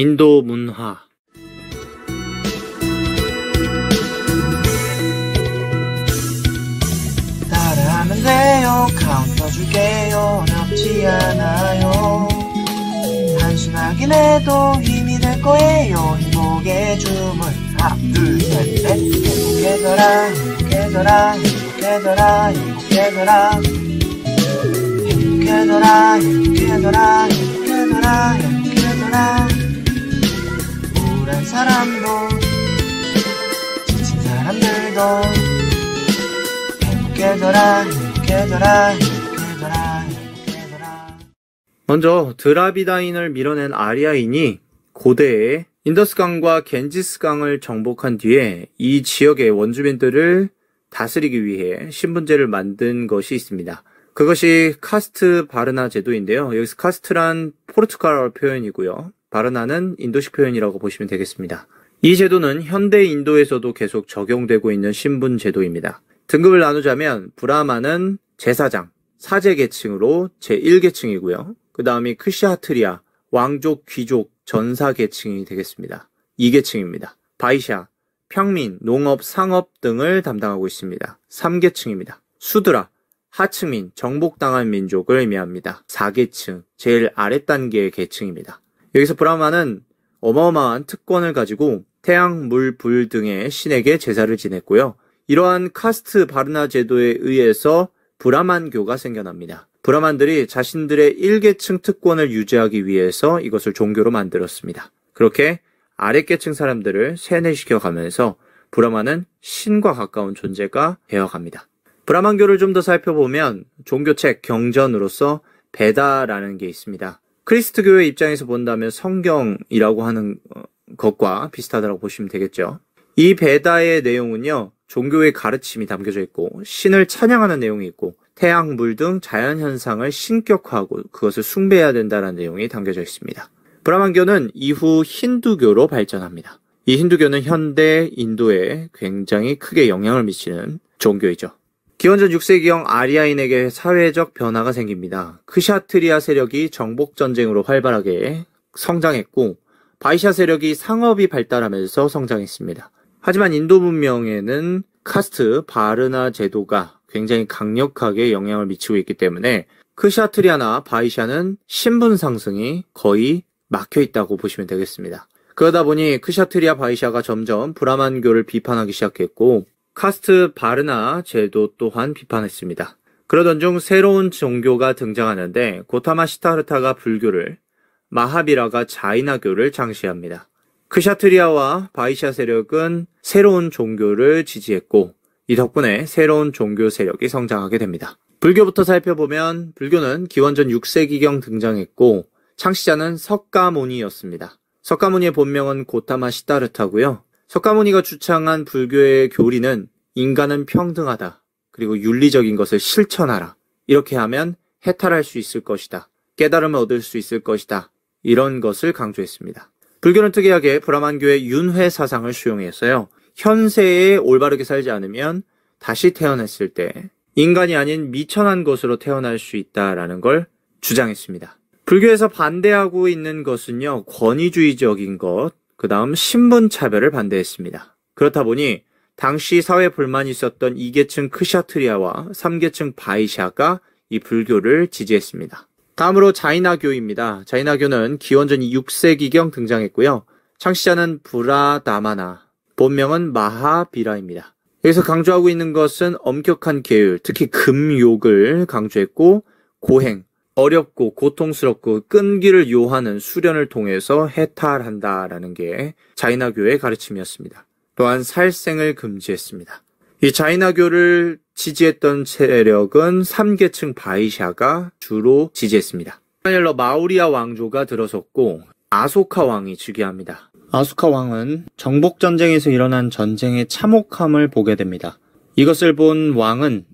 인도 문화 따라하면 돼요 카운터 줄게요 어렵지 않아요 단순하긴 해도 힘이 될 거예요 행복의 주문 하나 둘셋넷 행복해져라 행복해져라 행복해져라 행복해져라 행복해져라 행복해져라 행복해져라 행복해져라 사람도 지친 사람들도 행복해져라 행복해져라 행복해져라 행복해져라 먼저 드라비다인을 밀어낸 아리아인이 고대에 인더스강과 겐지스강을 정복한 뒤에 이 지역의 원주민들을 다스리기 위해 신분제를 만든 것이 있습니다. 그것이 카스트 바르나 제도인데요. 여기서 카스트란 포르투갈어 표현이고요. 발언하는 인도식 표현이라고 보시면 되겠습니다. 이 제도는 현대 인도에서도 계속 적용되고 있는 신분 제도입니다. 등급을 나누자면 브라마는 제사장, 사제 계층으로 제1계층이고요. 그 다음이 크샤트리아 왕족, 귀족, 전사 계층이 되겠습니다. 2계층입니다. 바이샤, 평민, 농업, 상업 등을 담당하고 있습니다. 3계층입니다. 수드라, 하층민, 정복당한 민족을 의미합니다. 4계층, 제일 아랫단계의 계층입니다. 여기서 브라마는 어마어마한 특권을 가지고 태양, 물, 불 등의 신에게 제사를 지냈고요. 이러한 카스트 바르나 제도에 의해서 브라만교가 생겨납니다. 브라만들이 자신들의 일계층 특권을 유지하기 위해서 이것을 종교로 만들었습니다. 그렇게 아래계층 사람들을 세뇌시켜 가면서 브라만은 신과 가까운 존재가 되어갑니다. 브라만교를 좀 더 살펴보면 종교책 경전으로서 베다라는 게 있습니다. 크리스트교의 입장에서 본다면 성경이라고 하는 어, 것과 비슷하다고 보시면 되겠죠. 이 베다의 내용은요, 종교의 가르침이 담겨져 있고, 신을 찬양하는 내용이 있고, 태양, 물 등 자연 현상을 신격화하고 그것을 숭배해야 된다는 내용이 담겨져 있습니다. 브라만교는 이후 힌두교로 발전합니다. 이 힌두교는 현대 인도에 굉장히 크게 영향을 미치는 종교이죠. 기원전 6세기형 아리아인에게 사회적 변화가 생깁니다. 크샤트리아 그 세력이 정복 전쟁으로 활발하게 성장했고 바이샤 세력이 상업이 발달하면서 성장했습니다. 하지만 인도 문명에는 카스트 바르나 제도가 굉장히 강력하게 영향을 미치고 있기 때문에 크샤트리아나 그 바이샤는 신분 상승이 거의 막혀 있다고 보시면 되겠습니다. 그러다 보니 크샤트리아 그 바이샤가 점점 브라만교를 비판하기 시작했고 카스트 바르나 제도 또한 비판했습니다. 그러던 중 새로운 종교가 등장하는데 고타마 시타르타가 불교를, 마하비라가 자이나교를 창시합니다 크샤트리아와 그 바이샤 세력은 새로운 종교를 지지했고 이 덕분에 새로운 종교 세력이 성장하게 됩니다. 불교부터 살펴보면 불교는 기원전 6세기경 등장했고 창시자는 석가모니였습니다. 석가모니의 본명은 고타마 시타르타고요. 석가모니가 주창한 불교의 교리는 인간은 평등하다. 그리고 윤리적인 것을 실천하라. 이렇게 하면 해탈할 수 있을 것이다. 깨달음을 얻을 수 있을 것이다. 이런 것을 강조했습니다. 불교는 특이하게 브라만교의 윤회 사상을 수용했어요. 현세에 올바르게 살지 않으면 다시 태어났을 때 인간이 아닌 미천한 것으로 태어날 수 있다라는 걸 주장했습니다. 불교에서 반대하고 있는 것은요, 권위주의적인 것, 그 다음 신분 차별을 반대했습니다. 그렇다 보니 당시 사회 불만이 있었던 2계층 크샤트리아와 3계층 바이샤가 이 불교를 지지했습니다. 다음으로 자이나교입니다. 자이나교는 기원전 6세기경 등장했고요. 창시자는 브라다마나, 본명은 마하비라입니다. 여기서 강조하고 있는 것은 엄격한 계율, 특히 금욕을 강조했고 고행, 어렵고 고통스럽고 끈기를 요하는 수련을 통해서 해탈한다라는 게 자이나교의 가르침이었습니다. 또한 살생을 금지했습니다. 이 자이나교를 지지했던 세력은 3계층 바이샤가 주로 지지했습니다. 한일러 마우리아 왕조가 들어섰고 아소카 왕이 즉위합니다. 아소카 왕은 정복 전쟁에서 일어난 전쟁의 참혹함을 보게 됩니다. 이것을 본 왕은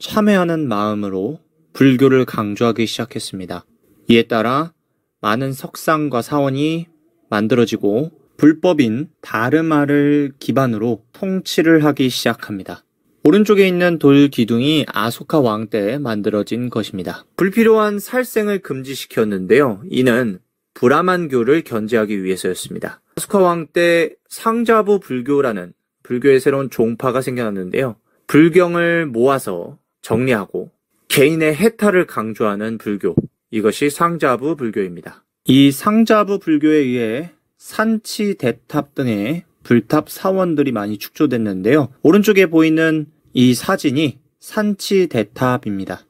참회하는 마음으로 불교를 강조하기 시작했습니다. 이에 따라 많은 석상과 사원이 만들어지고 불법인 다르마를 기반으로 통치를 하기 시작합니다. 오른쪽에 있는 돌 기둥이 아소카 왕 때 만들어진 것입니다. 불필요한 살생을 금지시켰는데요. 이는 브라만교를 견제하기 위해서였습니다. 아소카 왕 때 상자부 불교라는 불교의 새로운 종파가 생겨났는데요. 불경을 모아서 정리하고 개인의 해탈을 강조하는 불교. 이것이 상자부 불교입니다. 이 상자부 불교에 의해 산치 대탑 등의 불탑 사원들이 많이 축조됐는데요. 오른쪽에 보이는 이 사진이 산치 대탑입니다.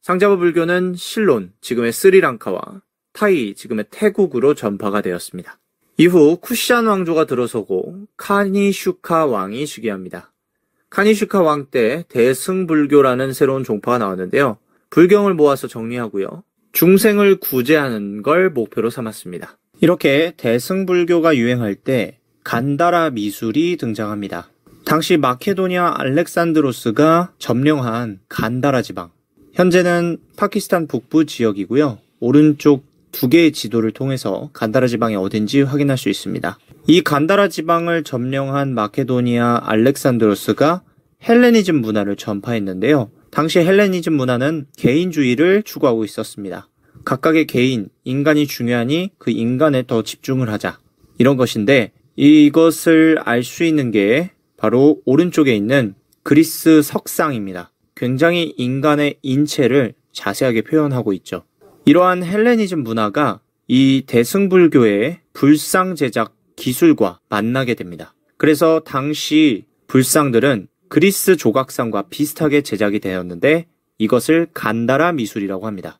상자부 불교는 실론, 지금의 스리랑카와 타이, 지금의 태국으로 전파가 되었습니다. 이후 쿠시안 왕조가 들어서고 카니슈카 왕이 즉위합니다. 카니슈카 왕 때 대승불교라는 새로운 종파가 나왔는데요. 불경을 모아서 정리하고요. 중생을 구제하는 걸 목표로 삼았습니다. 이렇게 대승불교가 유행할 때 간다라 미술이 등장합니다. 당시 마케도니아 알렉산드로스가 점령한 간다라 지방. 현재는 파키스탄 북부 지역이고요. 오른쪽 두 개의 지도를 통해서 간다라 지방이 어딘지 확인할 수 있습니다. 이 간다라 지방을 점령한 마케도니아 알렉산드로스가 헬레니즘 문화를 전파했는데요. 당시 헬레니즘 문화는 개인주의를 추구하고 있었습니다. 각각의 개인, 인간이 중요하니 그 인간에 더 집중을 하자. 이런 것인데 이것을 알 수 있는 게 바로 오른쪽에 있는 그리스 석상입니다. 굉장히 인간의 인체를 자세하게 표현하고 있죠. 이러한 헬레니즘 문화가 이 대승불교의 불상 제작 기술과 만나게 됩니다. 그래서 당시 불상들은 그리스 조각상과 비슷하게 제작이 되었는데 이것을 간다라 미술이라고 합니다.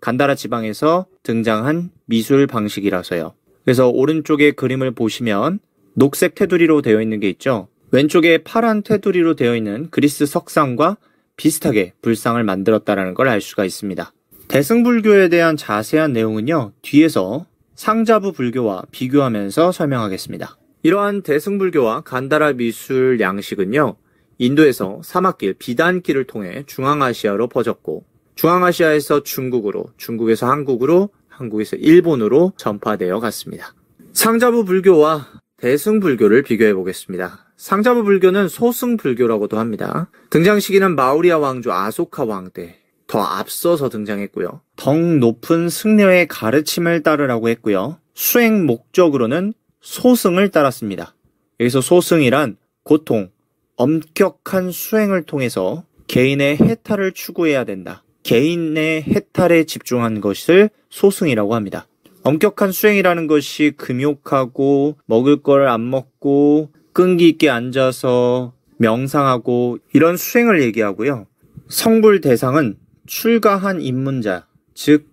간다라 지방에서 등장한 미술 방식이라서요. 그래서 오른쪽에 그림을 보시면 녹색 테두리로 되어 있는 게 있죠. 왼쪽에 파란 테두리로 되어 있는 그리스 석상과 비슷하게 불상을 만들었다라는 걸 알 수가 있습니다. 대승불교에 대한 자세한 내용은요, 뒤에서 상자부 불교와 비교하면서 설명하겠습니다. 이러한 대승불교와 간다라 미술 양식은요, 인도에서 사막길, 비단길을 통해 중앙아시아로 퍼졌고, 중앙아시아에서 중국으로, 중국에서 한국으로, 한국에서 일본으로 전파되어 갔습니다. 상자부 불교와 대승불교를 비교해 보겠습니다. 상자부 불교는 소승불교라고도 합니다. 등장 시기는 마우리아 왕조 아소카 왕 때, 더 앞서서 등장했고요. 덕 높은 승려의 가르침을 따르라고 했고요. 수행 목적으로는 소승을 따랐습니다. 여기서 소승이란 고통, 엄격한 수행을 통해서 개인의 해탈을 추구해야 된다. 개인의 해탈에 집중한 것을 소승이라고 합니다. 엄격한 수행이라는 것이 금욕하고 먹을 걸 안 먹고 끈기 있게 앉아서 명상하고 이런 수행을 얘기하고요. 성불 대상은 출가한 입문자, 즉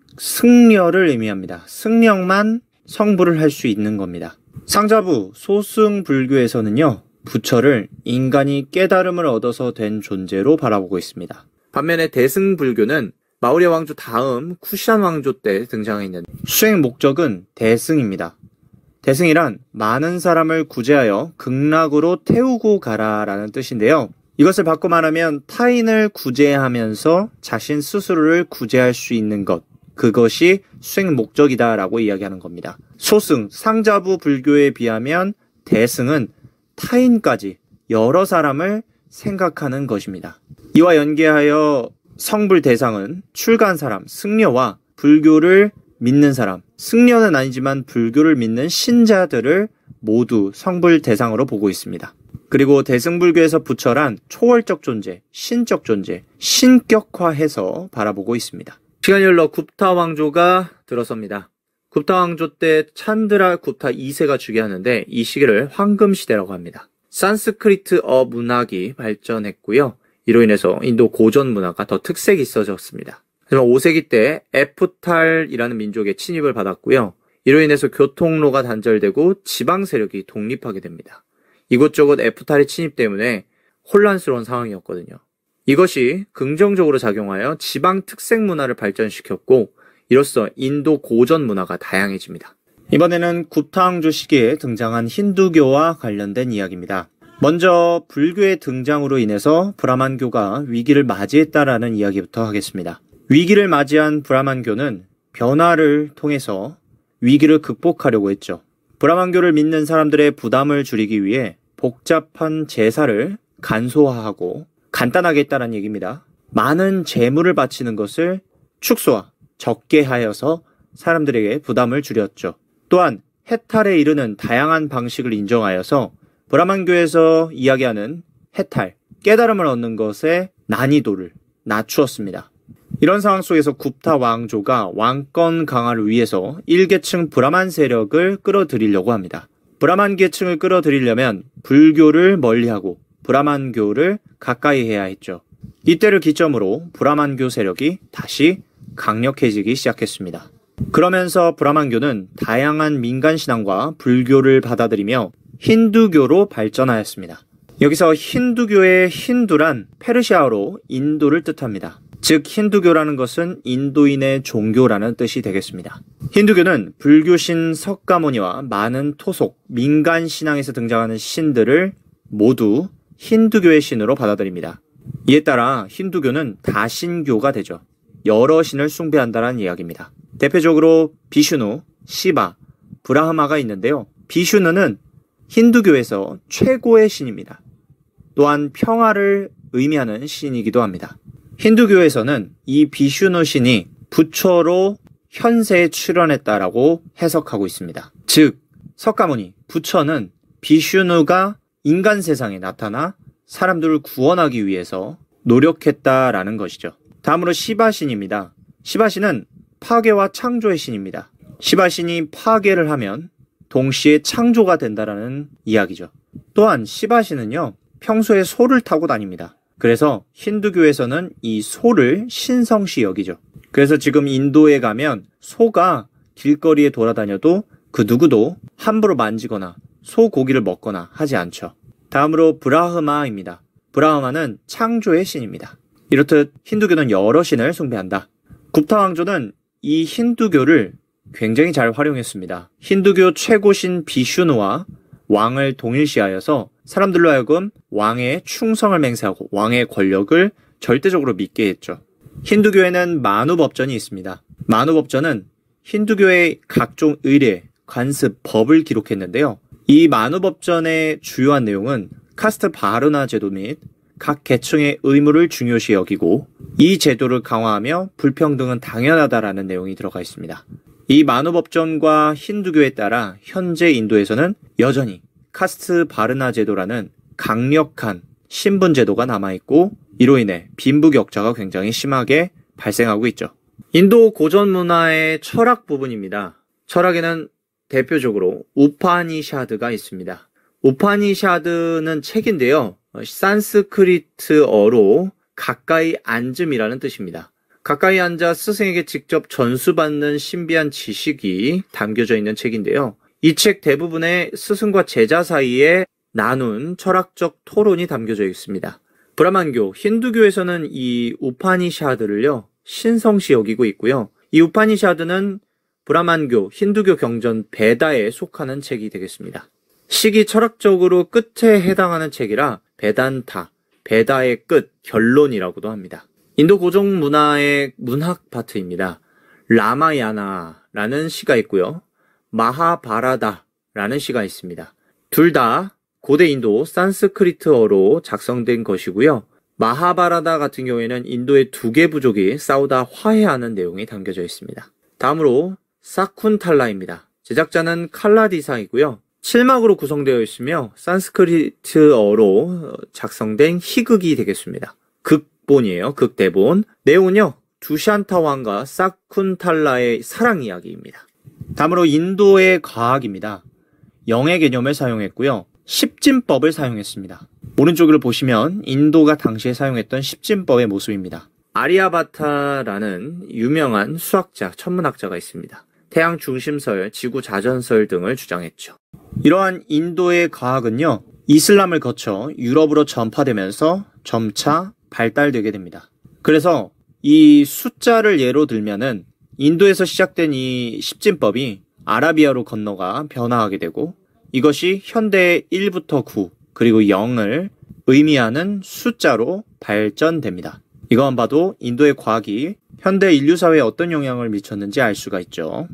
승려를 의미합니다. 승령만 성불을 할 수 있는 겁니다. 상자부 소승 불교에서는요. 부처를 인간이 깨달음을 얻어서 된 존재로 바라보고 있습니다. 반면에 대승 불교는 마우리 왕조 다음 쿠시안 왕조 때 등장했는 수행 목적은 대승입니다. 대승이란 많은 사람을 구제하여 극락으로 태우고 가라라는 뜻인데요. 이것을 바꿔 말하면 타인을 구제하면서 자신 스스로를 구제할 수 있는 것, 그것이 수행 목적이다라고 이야기하는 겁니다. 소승, 상자부 불교에 비하면 대승은 타인까지 여러 사람을 생각하는 것입니다. 이와 연계하여 성불 대상은 출간 사람, 승려와 불교를 믿는 사람, 승려는 아니지만 불교를 믿는 신자들을 모두 성불 대상으로 보고 있습니다. 그리고 대승불교에서 부처란 초월적 존재, 신적 존재, 신격화해서 바라보고 있습니다. 시간이 흘러 굽타 왕조가 들어섭니다. 굽타 왕조 때 찬드라 굽타 2세가 주기하는데이 시기를 황금 시대라고 합니다. 산스크리트어 문학이 발전했고요. 이로 인해서 인도 고전 문화가 더 특색이 있어졌습니다. 하지만 5세기 때 에프탈이라는 민족의 침입을 받았고요. 이로 인해서 교통로가 단절되고 지방 세력이 독립하게 됩니다. 이곳저곳 에프탈의 침입 때문에 혼란스러운 상황이었거든요. 이것이 긍정적으로 작용하여 지방 특색 문화를 발전시켰고 이로써 인도 고전 문화가 다양해집니다. 이번에는 구타항주 시기에 등장한 힌두교와 관련된 이야기입니다. 먼저 불교의 등장으로 인해서 브라만교가 위기를 맞이했다라는 이야기부터 하겠습니다. 위기를 맞이한 브라만교는 변화를 통해서 위기를 극복하려고 했죠. 브라만교를 믿는 사람들의 부담을 줄이기 위해 복잡한 제사를 간소화하고 간단하게 했다는 얘기입니다. 많은 재물을 바치는 것을 축소화, 적게 하여서 사람들에게 부담을 줄였죠. 또한 해탈에 이르는 다양한 방식을 인정하여서 브라만교에서 이야기하는 해탈, 깨달음을 얻는 것의 난이도를 낮추었습니다. 이런 상황 속에서 굽타 왕조가 왕권 강화를 위해서 일계층 브라만 세력을 끌어들이려고 합니다. 브라만 계층을 끌어들이려면 불교를 멀리하고 브라만교를 가까이 해야 했죠. 이때를 기점으로 브라만교 세력이 다시 강력해지기 시작했습니다. 그러면서 브라만교는 다양한 민간 신앙과 불교를 받아들이며 힌두교로 발전하였습니다. 여기서 힌두교의 힌두란 페르시아어로 인도를 뜻합니다. 즉 힌두교라는 것은 인도인의 종교라는 뜻이 되겠습니다. 힌두교는 불교신 석가모니와 많은 토속, 민간 신앙에서 등장하는 신들을 모두 힌두교의 신으로 받아들입니다. 이에 따라 힌두교는 다신교가 되죠. 여러 신을 숭배한다는 이야기입니다. 대표적으로 비슈누, 시바, 브라하마가 있는데요. 비슈누는 힌두교에서 최고의 신입니다. 또한 평화를 의미하는 신이기도 합니다. 힌두교에서는 이 비슈누 신이 부처로 현세에 출현했다라고 해석하고 있습니다. 즉, 석가모니, 부처는 비슈누가 인간 세상에 나타나 사람들을 구원하기 위해서 노력했다라는 것이죠. 다음으로 시바신입니다. 시바신은 파괴와 창조의 신입니다. 시바신이 파괴를 하면 동시에 창조가 된다라는 이야기죠. 또한 시바신은요, 평소에 소를 타고 다닙니다. 그래서 힌두교에서는 이 소를 신성시 여기죠. 그래서 지금 인도에 가면 소가 길거리에 돌아다녀도 그 누구도 함부로 만지거나 소 고기를 먹거나 하지 않죠. 다음으로 브라흐마입니다. 브라흐마는 창조의 신입니다. 이렇듯 힌두교는 여러 신을 숭배한다. 굽타 왕조는 이 힌두교를 굉장히 잘 활용했습니다. 힌두교 최고신 비슈누와 왕을 동일시하여서 사람들로 하여금 왕의 충성을 맹세하고 왕의 권력을 절대적으로 믿게 했죠. 힌두교에는 만우법전이 있습니다. 만우법전은 힌두교의 각종 의례, 관습, 법을 기록했는데요. 이 만우법전의 주요한 내용은 카스트 바르나 제도 및 각 계층의 의무를 중요시 여기고 이 제도를 강화하며 불평등은 당연하다라는 내용이 들어가 있습니다. 이 만우법전과 힌두교에 따라 현재 인도에서는 여전히 카스트 바르나 제도라는 강력한 신분 제도가 남아있고 이로 인해 빈부격차가 굉장히 심하게 발생하고 있죠. 인도 고전 문화의 철학 부분입니다. 철학에는 대표적으로 우파니샤드가 있습니다. 우파니샤드는 책인데요. 산스크리트어로 가까이 앉음이라는 뜻입니다. 가까이 앉아 스승에게 직접 전수받는 신비한 지식이 담겨져 있는 책인데요. 이책 대부분의 스승과 제자 사이에 나눈 철학적 토론이 담겨져 있습니다. 브라만교, 힌두교에서는 이 우파니샤드를요, 신성시 여기고 있고요. 이 우파니샤드는 브라만교, 힌두교 경전 베다에 속하는 책이 되겠습니다. 시기 철학적으로 끝에 해당하는 책이라 베단타, 베다의 끝, 결론이라고도 합니다. 인도 고종 문화의 문학 파트입니다. 라마야나라는 시가 있고요. 마하바라다라는 시가 있습니다. 둘 다 고대 인도 산스크리트어로 작성된 것이고요. 마하바라다 같은 경우에는 인도의 두 개 부족이 싸우다 화해하는 내용이 담겨져 있습니다. 다음으로 사쿤탈라입니다. 제작자는 칼라디사이고요칠막으로 구성되어 있으며 산스크리트어로 작성된 희극이 되겠습니다. 극본이에요. 극대본. 내용은요. 두샨타왕과 사쿤탈라의 사랑 이야기입니다. 다음으로 인도의 과학입니다. 영의 개념을 사용했고요. 십진법을 사용했습니다. 오른쪽을 보시면 인도가 당시에 사용했던 십진법의 모습입니다. 아리아바타라는 유명한 수학자, 천문학자가 있습니다. 태양 중심설, 지구 자전설 등을 주장했죠. 이러한 인도의 과학은요, 이슬람을 거쳐 유럽으로 전파되면서 점차 발달되게 됩니다. 그래서 이 숫자를 예로 들면은 인도에서 시작된 이 십진법이 아라비아로 건너가 변화하게 되고 이것이 현대의 1부터 9 그리고 0을 의미하는 숫자로 발전됩니다. 이것만 봐도 인도의 과학이 현대 인류 사회에 어떤 영향을 미쳤는지 알 수가 있죠.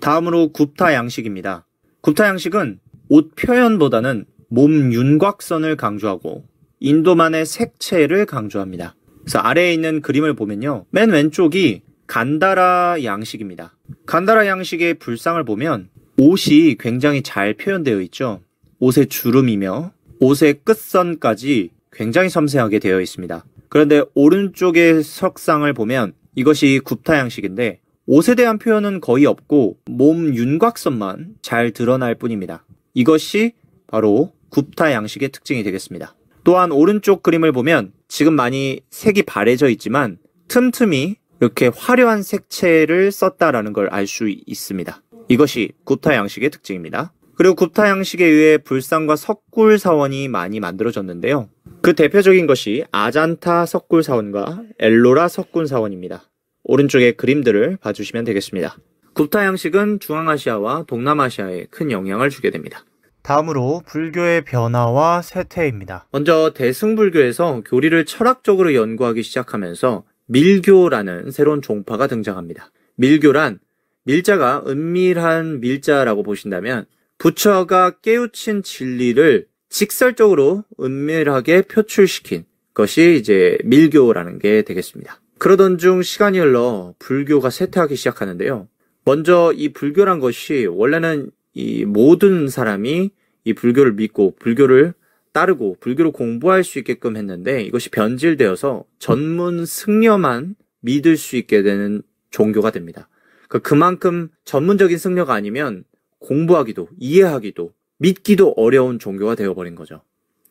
다음으로 굽타 양식입니다. 굽타 양식은 옷 표현보다는 몸 윤곽선을 강조하고 인도만의 색채를 강조합니다. 그래서 아래에 있는 그림을 보면요. 맨 왼쪽이 간다라 양식입니다. 간다라 양식의 불상을 보면 옷이 굉장히 잘 표현되어 있죠. 옷의 주름이며 옷의 끝선까지 굉장히 섬세하게 되어 있습니다. 그런데 오른쪽의 석상을 보면 이것이 굽타 양식인데 옷에 대한 표현은 거의 없고 몸 윤곽선만 잘 드러날 뿐입니다. 이것이 바로 굽타 양식의 특징이 되겠습니다. 또한 오른쪽 그림을 보면 지금 많이 색이 바래져 있지만 틈틈이 이렇게 화려한 색채를 썼다라는 걸 알 수 있습니다. 이것이 구타 양식의 특징입니다. 그리고 구타 양식에 의해 불상과 석굴 사원이 많이 만들어졌는데요. 그 대표적인 것이 아잔타 석굴 사원과 엘로라 석굴 사원입니다. 오른쪽에 그림들을 봐주시면 되겠습니다. 구타 양식은 중앙아시아와 동남아시아에 큰 영향을 주게 됩니다. 다음으로 불교의 변화와 세태입니다. 먼저 대승불교에서 교리를 철학적으로 연구하기 시작하면서 밀교라는 새로운 종파가 등장합니다. 밀교란 밀자가 은밀한 밀자라고 보신다면 부처가 깨우친 진리를 직설적으로 은밀하게 표출시킨 것이 이제 밀교라는 게 되겠습니다. 그러던 중 시간이 흘러 불교가 쇠퇴하기 시작하는데요. 먼저 이 불교란 것이 원래는 이 모든 사람이 이 불교를 믿고 불교를 따르고 불교를 공부할 수 있게끔 했는데 이것이 변질되어서 전문 승려만 믿을 수 있게 되는 종교가 됩니다. 그러니까 그만큼 전문적인 승려가 아니면 공부하기도 이해하기도 믿기도 어려운 종교가 되어버린 거죠.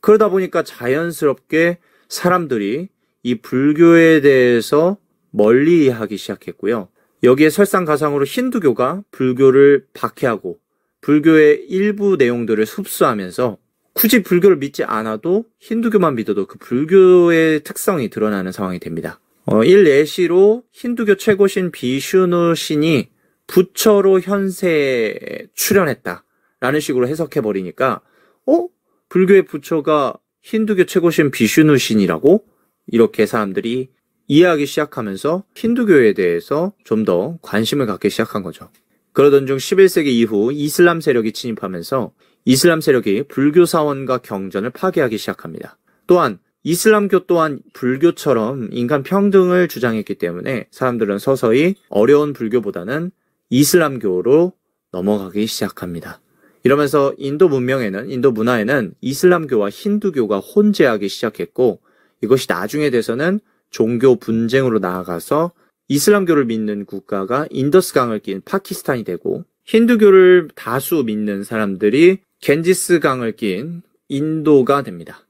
그러다 보니까 자연스럽게 사람들이 이 불교에 대해서 멀리 하기 시작했고요. 여기에 설상가상으로 힌두교가 불교를 박해하고 불교의 일부 내용들을 흡수하면서 굳이 불교를 믿지 않아도 힌두교만 믿어도 그 불교의 특성이 드러나는 상황이 됩니다. 어, 일례시로 힌두교 최고신 비슈누 신이 부처로 현세에 출현했다라는 식으로 해석해 버리니까 어 불교의 부처가 힌두교 최고신 비슈누 신이라고 이렇게 사람들이 이해하기 시작하면서 힌두교에 대해서 좀 더 관심을 갖기 시작한 거죠. 그러던 중 11세기 이후 이슬람 세력이 침입하면서 이슬람 세력이 불교 사원과 경전을 파괴하기 시작합니다. 또한 이슬람교 또한 불교처럼 인간 평등을 주장했기 때문에 사람들은 서서히 어려운 불교보다는 이슬람교로 넘어가기 시작합니다. 이러면서 인도 문명에는 인도 문화에는 이슬람교와 힌두교가 혼재하기 시작했고 이것이 나중에 돼서는 종교 분쟁으로 나아가서 이슬람교를 믿는 국가가 인더스강을 낀 파키스탄이 되고 힌두교를 다수 믿는 사람들이 겐지스 강을 낀 인도가 됩니다.